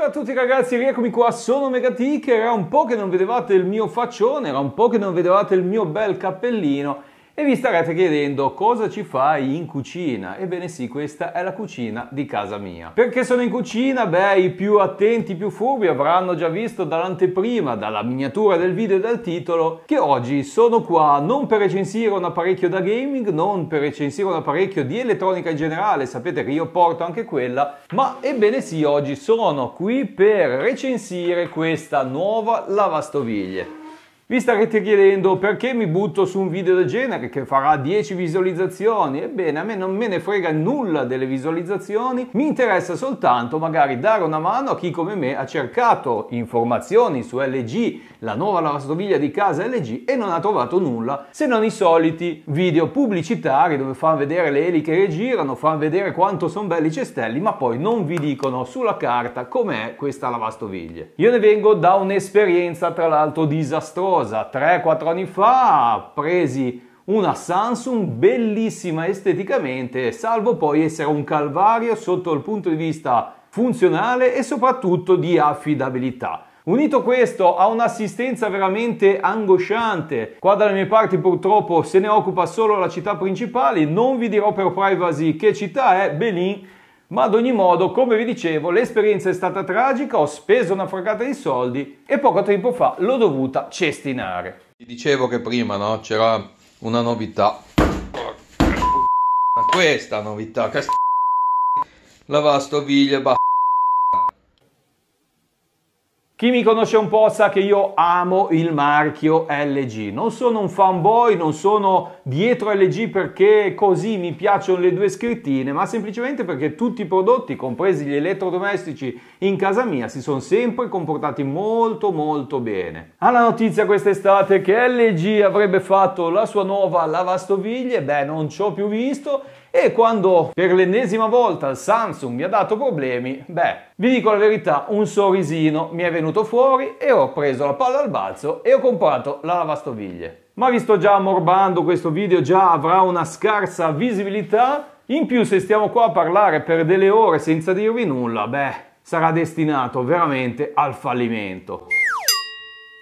Ciao a tutti ragazzi, rieccomi qua, sono Megatick, era un po' che non vedevate il mio faccione, era un po' che non vedevate il mio bel cappellino e vi starete chiedendo cosa ci fai in cucina? Ebbene sì, questa è la cucina di casa mia. Perché sono in cucina? Beh, i più attenti, i più furbi avranno già visto dall'anteprima, dalla miniatura del video e dal titolo, che oggi sono qua non per recensire un apparecchio da gaming, non per recensire un apparecchio di elettronica in generale, sapete che io porto anche quella, ma ebbene sì, oggi sono qui per recensire questa nuova lavastoviglie. Vi starete chiedendo perché mi butto su un video del genere che farà 10 visualizzazioni? Ebbene, a me non me ne frega nulla delle visualizzazioni, mi interessa soltanto magari dare una mano a chi come me ha cercato informazioni su LG, la nuova lavastoviglie di casa LG e non ha trovato nulla se non i soliti video pubblicitari dove fanno vedere le eliche che girano, fanno vedere quanto sono belli i cestelli, ma poi non vi dicono sulla carta com'è questa lavastoviglie. Io ne vengo da un'esperienza tra l'altro disastrosa cosa? 3-4 anni fa presi una Samsung bellissima esteticamente, salvo poi essere un calvario sotto il punto di vista funzionale e soprattutto di affidabilità. Unito questo a un'assistenza veramente angosciante, qua dalle mie parti purtroppo se ne occupa solo la città principale, non vi dirò per privacy che città è, Belin, ma ad ogni modo, come vi dicevo, l'esperienza è stata tragica, ho speso una forcata di soldi e poco tempo fa l'ho dovuta cestinare. Vi dicevo che prima, no? C'era una novità. Questa novità, che la vastoviglie, bah. Chi mi conosce un po' sa che io amo il marchio LG. Non sono un fanboy, non sono dietro LG perché così mi piacciono le due scrittine, ma semplicemente perché tutti i prodotti, compresi gli elettrodomestici in casa mia, si sono sempre comportati molto molto bene. Alla notizia quest'estate che LG avrebbe fatto la sua nuova lavastoviglie, beh non ci ho più visto e quando per l'ennesima volta il Samsung mi ha dato problemi, beh, vi dico la verità, un sorrisino mi è venuto fuori e ho preso la palla al balzo e ho comprato la lavastoviglie. Ma vi sto già ammorbando, questo video già avrà una scarsa visibilità, in più se stiamo qua a parlare per delle ore senza dirvi nulla, beh, sarà destinato veramente al fallimento.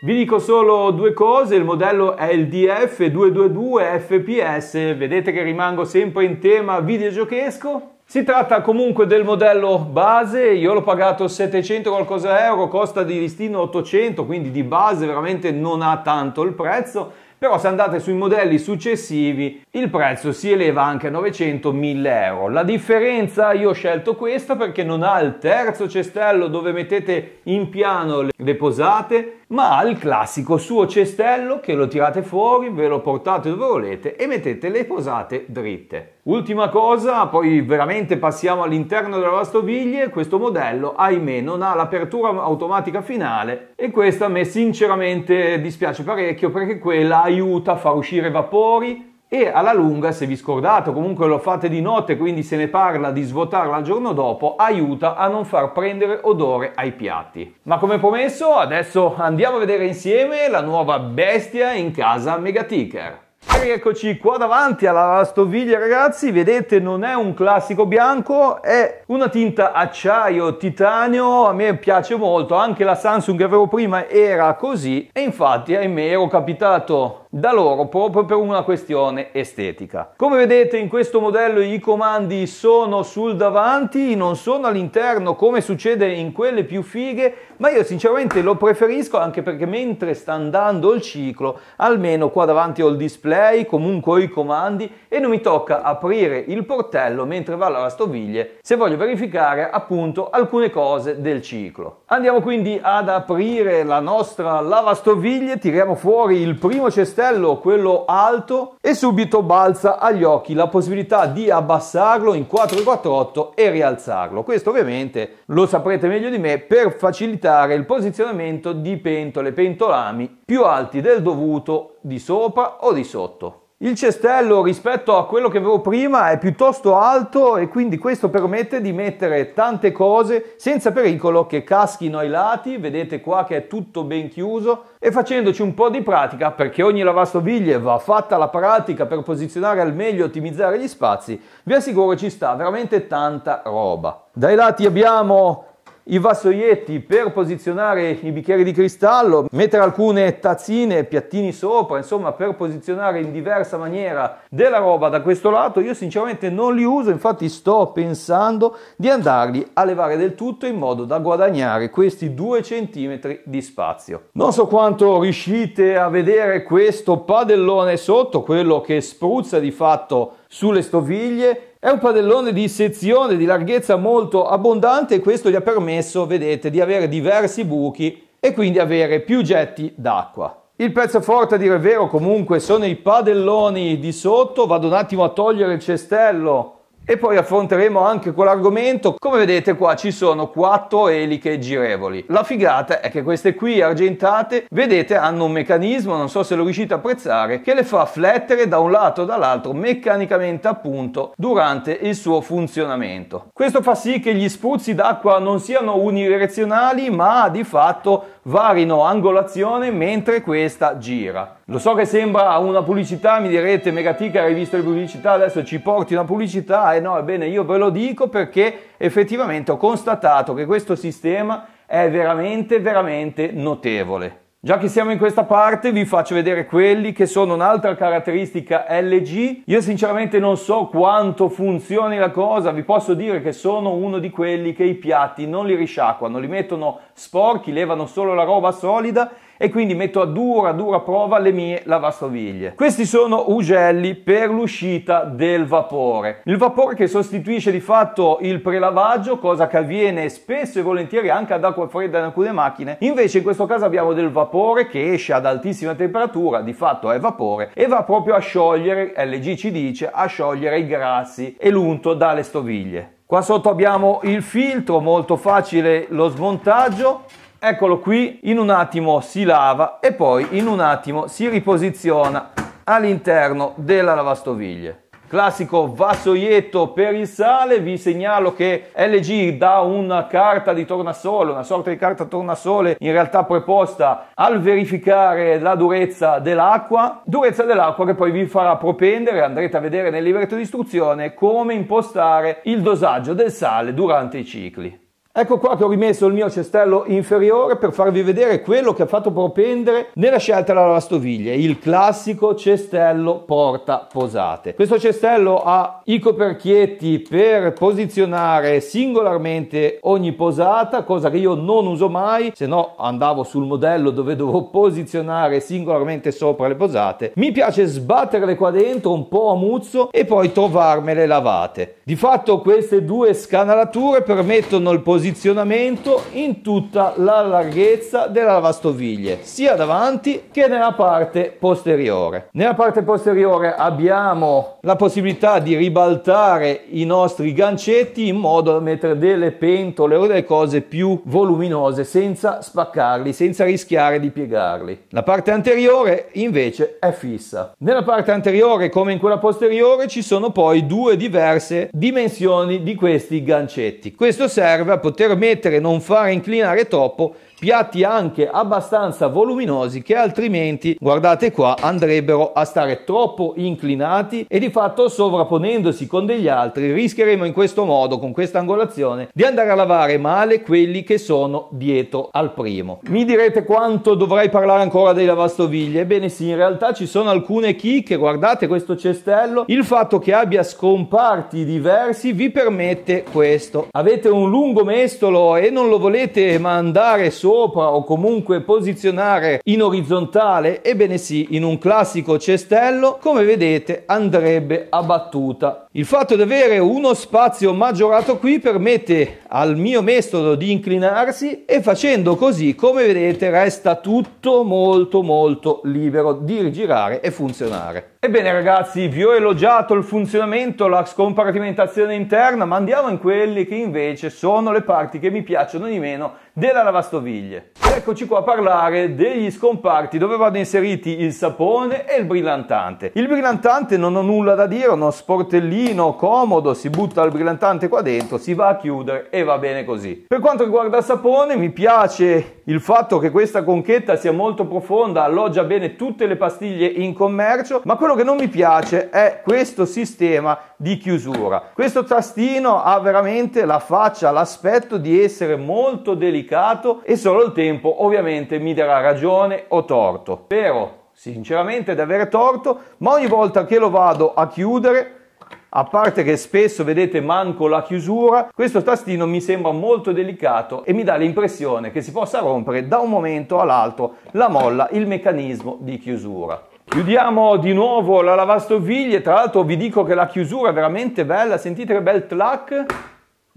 Vi dico solo due cose, il modello è il DF222 FPS, vedete che rimango sempre in tema videogiochesco. Si tratta comunque del modello base, io l'ho pagato 700 qualcosa euro, costa di listino 800, quindi di base veramente non ha tanto il prezzo però se andate sui modelli successivi il prezzo si eleva anche a 900-1000 euro. La differenza io ho scelto questa perché non ha il terzo cestello dove mettete in piano le posate ma ha il classico suo cestello che lo tirate fuori, ve lo portate dove volete e mettete le posate dritte. Ultima cosa, poi veramente passiamo all'interno della lavastoviglie, questo modello ahimè non ha l'apertura automatica finale e questa a me sinceramente dispiace parecchio perché quella aiuta a far uscire vapori e alla lunga se vi scordate comunque lo fate di notte quindi se ne parla di svuotarla il giorno dopo aiuta a non far prendere odore ai piatti. Ma come promesso adesso andiamo a vedere insieme la nuova bestia in casa Megaticker. Eccoci qua davanti alla stoviglia ragazzi, vedete non è un classico bianco, è una tinta acciaio titanio, a me piace molto, anche la Samsung che avevo prima era così e infatti ahimè ero capitato da loro proprio per una questione estetica. Come vedete in questo modello i comandi sono sul davanti, non sono all'interno come succede in quelle più fighe, ma io sinceramente lo preferisco anche perché mentre sta andando il ciclo, almeno qua davanti ho il display, comunque ho i comandi e non mi tocca aprire il portello mentre va alla stoviglie se voglio verificare appunto alcune cose del ciclo. Andiamo quindi ad aprire la nostra lavastoviglie, tiriamo fuori il primo cestino cestello, quello alto, e subito balza agli occhi la possibilità di abbassarlo in 4-4-8 e rialzarlo. Questo ovviamente lo saprete meglio di me per facilitare il posizionamento di pentole pentolami più alti del dovuto di sopra o di sotto. Il cestello rispetto a quello che avevo prima è piuttosto alto e quindi questo permette di mettere tante cose senza pericolo che caschino ai lati, vedete qua che è tutto ben chiuso e facendoci un po' di pratica perché ogni lavastoviglie va fatta la pratica per posizionare al meglio e ottimizzare gli spazi, vi assicuro ci sta veramente tanta roba. Dai lati abbiamo i vassoietti per posizionare i bicchieri di cristallo, mettere alcune tazzine, piattini sopra, insomma per posizionare in diversa maniera della roba da questo lato, io sinceramente non li uso, infatti sto pensando di andarli a levare del tutto in modo da guadagnare questi due centimetri di spazio. Non so quanto riuscite a vedere questo padellone sotto, quello che spruzza di fatto sulle stoviglie. È un padellone di sezione di larghezza molto abbondante e questo gli ha permesso, vedete, di avere diversi buchi e quindi avere più getti d'acqua. Il pezzo forte a dire il vero comunque sono i padelloni di sotto, vado un attimo a togliere il cestello e poi affronteremo anche quell'argomento. Come vedete qua ci sono quattro eliche girevoli. La figata è che queste qui argentate, vedete, hanno un meccanismo, non so se lo riuscite a apprezzare, che le fa flettere da un lato o dall'altro meccanicamente appunto durante il suo funzionamento. Questo fa sì che gli spruzzi d'acqua non siano unidirezionali ma di fatto varino angolazione mentre questa gira. Lo so che sembra una pubblicità, mi direte Megatica hai visto le pubblicità, adesso ci porti una pubblicità? E eh no, ebbene io ve lo dico perché effettivamente ho constatato che questo sistema è veramente veramente notevole. Già che siamo in questa parte vi faccio vedere quelli che sono un'altra caratteristica LG. Io sinceramente non so quanto funzioni la cosa, vi posso dire che sono uno di quelli che i piatti non li risciacquano, li mettono sporchi, levano solo la roba solida e quindi metto a dura dura prova le mie lavastoviglie. Questi sono ugelli per l'uscita del vapore. Il vapore che sostituisce di fatto il prelavaggio, cosa che avviene spesso e volentieri anche ad acqua fredda in alcune macchine. Invece in questo caso abbiamo del vapore che esce ad altissima temperatura, di fatto è vapore e va proprio a sciogliere, LG ci dice, a sciogliere i grassi e l'unto dalle stoviglie. Qua sotto abbiamo il filtro, molto facile lo smontaggio. Eccolo qui, in un attimo si lava e poi in un attimo si riposiziona all'interno della lavastoviglie classico vassoietto per il sale. Vi segnalo che LG dà una carta di tornasole, una sorta di carta tornasole in realtà preposta al verificare la durezza dell'acqua, durezza dell'acqua che poi vi farà propendere, andrete a vedere nel libretto di istruzione come impostare il dosaggio del sale durante i cicli. Ecco qua che ho rimesso il mio cestello inferiore per farvi vedere quello che ha fatto propendere nella scelta della lavastoviglie, il classico cestello porta posate. Questo cestello ha i coperchietti per posizionare singolarmente ogni posata, cosa che io non uso mai, se no andavo sul modello dove dovevo posizionare singolarmente sopra le posate. Mi piace sbatterle qua dentro un po' a muzzo e poi trovarmele lavate. Di fatto queste due scanalature permettono il posizionamento posizionamento in tutta la larghezza della lavastoviglie, sia davanti che nella parte posteriore. Nella parte posteriore abbiamo la possibilità di ribaltare i nostri gancetti in modo da mettere delle pentole o delle cose più voluminose senza spaccarli, senza rischiare di piegarli. La parte anteriore invece è fissa. Nella parte anteriore come in quella posteriore ci sono poi due diverse dimensioni di questi gancetti. Questo serve a poter mettere, non fare inclinare troppo piatti anche abbastanza voluminosi che altrimenti, guardate qua, andrebbero a stare troppo inclinati e di fatto sovrapponendosi con degli altri rischieremo in questo modo, con questa angolazione, di andare a lavare male quelli che sono dietro al primo. Mi direte quanto dovrei parlare ancora dei lavastoviglie? Ebbene sì, in realtà ci sono alcune chicche, guardate questo cestello, il fatto che abbia scomparti diversi vi permette questo. Avete un lungo mestolo e non lo volete mandare su sopra o comunque posizionare in orizzontale? Ebbene sì, in un classico cestello, come vedete, andrebbe abbattuta il fatto di avere uno spazio maggiorato qui permette al mio metodo di inclinarsi e facendo così, come vedete, resta tutto molto molto libero di rigirare e funzionare. Ebbene ragazzi, vi ho elogiato il funzionamento, la scompartimentazione interna, ma andiamo in quelle che invece sono le parti che mi piacciono di meno della lavastoviglie. Eccoci qua a parlare degli scomparti dove vanno inseriti il sapone e il brillantante. Il brillantante non ho nulla da dire, uno sportellino tavolino comodo, si butta il brillantante qua dentro, si va a chiudere e va bene così. Per quanto riguarda il sapone, mi piace il fatto che questa conchetta sia molto profonda, alloggia bene tutte le pastiglie in commercio, ma quello che non mi piace è questo sistema di chiusura. Questo tastino ha veramente la faccia, l'aspetto di essere molto delicato e solo il tempo ovviamente mi darà ragione o torto. Spero sinceramente di avere torto, ma ogni volta che lo vado a chiudere a parte che spesso vedete manco la chiusura, questo tastino mi sembra molto delicato e mi dà l'impressione che si possa rompere da un momento all'altro la molla, il meccanismo di chiusura. Chiudiamo di nuovo la lavastoviglie, tra l'altro vi dico che la chiusura è veramente bella, sentite che bel clac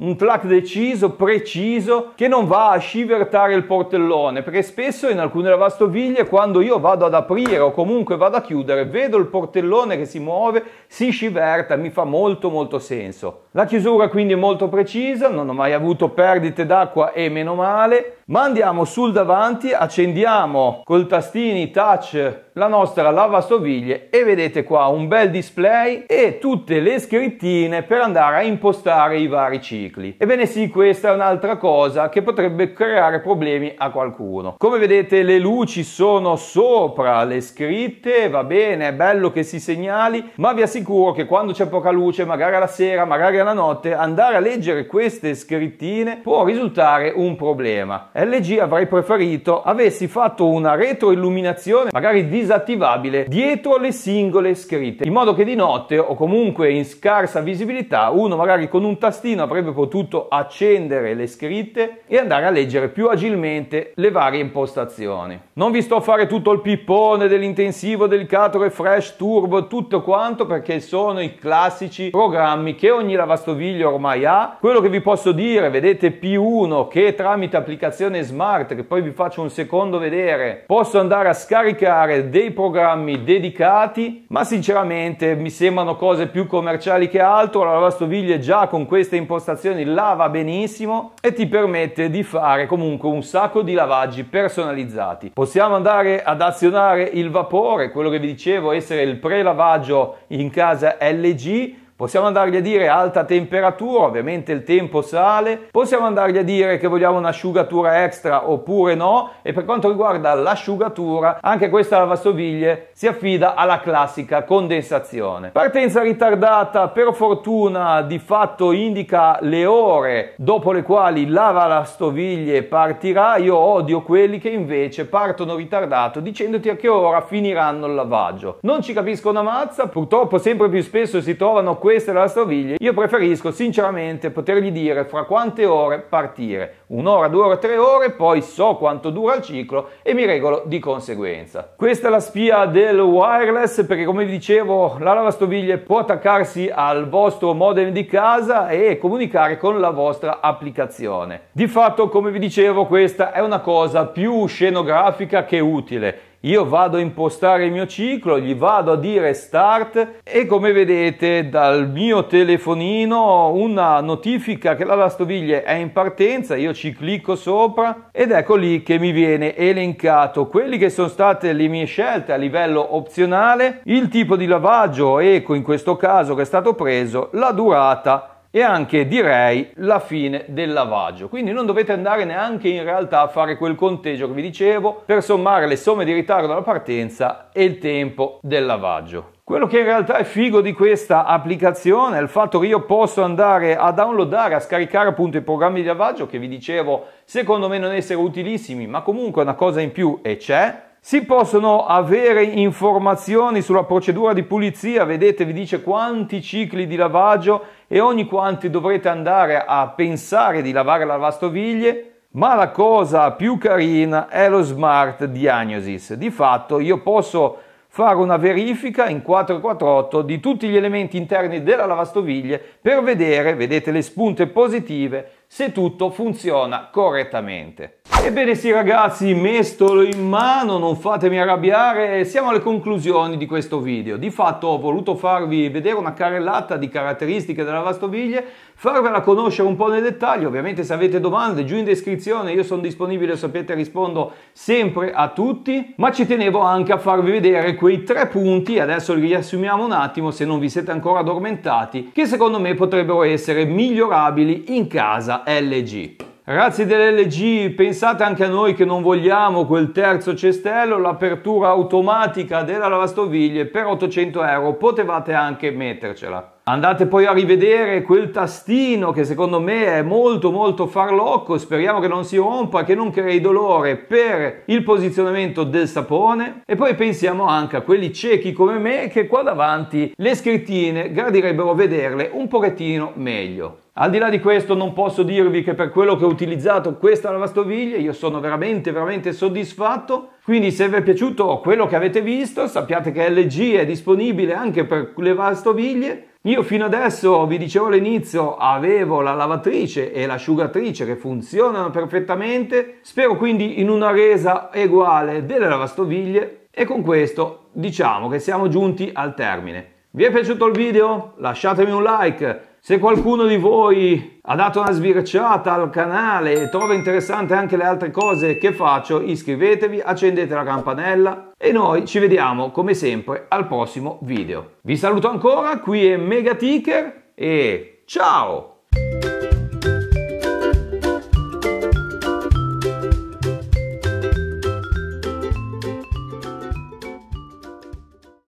un flack deciso, preciso, che non va a scivertare il portellone, perché spesso in alcune lavastoviglie quando io vado ad aprire o comunque vado a chiudere, vedo il portellone che si muove, si sciverta, mi fa molto molto senso. La chiusura quindi è molto precisa, non ho mai avuto perdite d'acqua e meno male, ma andiamo sul davanti, accendiamo col tastini touch la nostra lavastoviglie e vedete qua un bel display e tutte le scrittine per andare a impostare i vari cicli. Ebbene sì, questa è un'altra cosa che potrebbe creare problemi a qualcuno. Come vedete le luci sono sopra le scritte, va bene, è bello che si segnali, ma vi assicuro che quando c'è poca luce, magari alla sera, magari alla notte, andare a leggere queste scrittine può risultare un problema. È LG avrei preferito avessi fatto una retroilluminazione magari disattivabile dietro le singole scritte in modo che di notte o comunque in scarsa visibilità uno magari con un tastino avrebbe potuto accendere le scritte e andare a leggere più agilmente le varie impostazioni. Non vi sto a fare tutto il pippone dell'intensivo delicato Refresh Turbo tutto quanto perché sono i classici programmi che ogni lavastoviglie ormai ha. Quello che vi posso dire, vedete P1 che tramite applicazione l'applicazione smart, che poi vi faccio un secondo vedere, posso andare a scaricare dei programmi dedicati, ma sinceramente mi sembrano cose più commerciali che altro. La lavastoviglie già con queste impostazioni lava benissimo e ti permette di fare comunque un sacco di lavaggi personalizzati. Possiamo andare ad azionare il vapore, quello che vi dicevo essere il pre-lavaggio in casa LG Possiamo andargli a dire alta temperatura, ovviamente il tempo sale, possiamo andargli a dire che vogliamo un'asciugatura extra oppure no e per quanto riguarda l'asciugatura anche questa lavastoviglie si affida alla classica condensazione. Partenza ritardata per fortuna di fatto indica le ore dopo le quali la lavastoviglie partirà, io odio quelli che invece partono ritardato dicendoti a che ora finiranno il lavaggio. Non ci capisco una mazza, purtroppo sempre più spesso si trovano quelli questa è la stoviglie, io preferisco sinceramente potergli dire fra quante ore partire un'ora, due ore, tre ore, poi so quanto dura il ciclo e mi regolo di conseguenza. Questa è la spia del wireless perché come vi dicevo la lavastoviglie può attaccarsi al vostro modem di casa e comunicare con la vostra applicazione. Di fatto come vi dicevo questa è una cosa più scenografica che utile. Io vado a impostare il mio ciclo, gli vado a dire start e come vedete dal mio telefonino una notifica che la lavastoviglie è in partenza, io ci ci clicco sopra ed ecco lì che mi viene elencato quelli che sono state le mie scelte a livello opzionale, il tipo di lavaggio eco in questo caso che è stato preso, la durata e anche direi la fine del lavaggio quindi non dovete andare neanche in realtà a fare quel conteggio che vi dicevo per sommare le somme di ritardo alla partenza e il tempo del lavaggio quello che in realtà è figo di questa applicazione è il fatto che io posso andare a downloadare, a scaricare appunto i programmi di lavaggio che vi dicevo secondo me non essere utilissimi, ma comunque una cosa in più e c'è. Si possono avere informazioni sulla procedura di pulizia, vedete vi dice quanti cicli di lavaggio e ogni quanti dovrete andare a pensare di lavare la lavastoviglie. Ma la cosa più carina è lo smart diagnosis. Di fatto io posso fare una verifica in 448 di tutti gli elementi interni della lavastoviglie per vedere, vedete le spunte positive, se tutto funziona correttamente. Ebbene sì ragazzi, mestolo in mano, non fatemi arrabbiare, siamo alle conclusioni di questo video. Di fatto ho voluto farvi vedere una carrellata di caratteristiche della lavastoviglie, farvela conoscere un po' nel dettaglio. Ovviamente se avete domande giù in descrizione io sono disponibile, sapete, rispondo sempre a tutti. Ma ci tenevo anche a farvi vedere quei tre punti, adesso li riassumiamo un attimo se non vi siete ancora addormentati, che secondo me potrebbero essere migliorabili in casa LG. Ragazzi dell'LG, pensate anche a noi che non vogliamo quel terzo cestello, l'apertura automatica della lavastoviglie per 800 euro, potevate anche mettercela. Andate poi a rivedere quel tastino che secondo me è molto molto farlocco, speriamo che non si rompa, che non crei dolore per il posizionamento del sapone e poi pensiamo anche a quelli ciechi come me che qua davanti le scrittine gradirebbero vederle un pochettino meglio. Al di là di questo non posso dirvi che per quello che ho utilizzato questa lavastoviglie io sono veramente veramente soddisfatto. Quindi se vi è piaciuto quello che avete visto sappiate che LG è disponibile anche per le lavastoviglie io fino adesso, vi dicevo all'inizio, avevo la lavatrice e l'asciugatrice che funzionano perfettamente, spero quindi in una resa uguale delle lavastoviglie e con questo diciamo che siamo giunti al termine. Vi è piaciuto il video? Lasciatemi un like, se qualcuno di voi ha dato una sbirciata al canale e trova interessante anche le altre cose che faccio, iscrivetevi, accendete la campanella e noi ci vediamo come sempre al prossimo video. Vi saluto ancora, qui è Megaticker e ciao!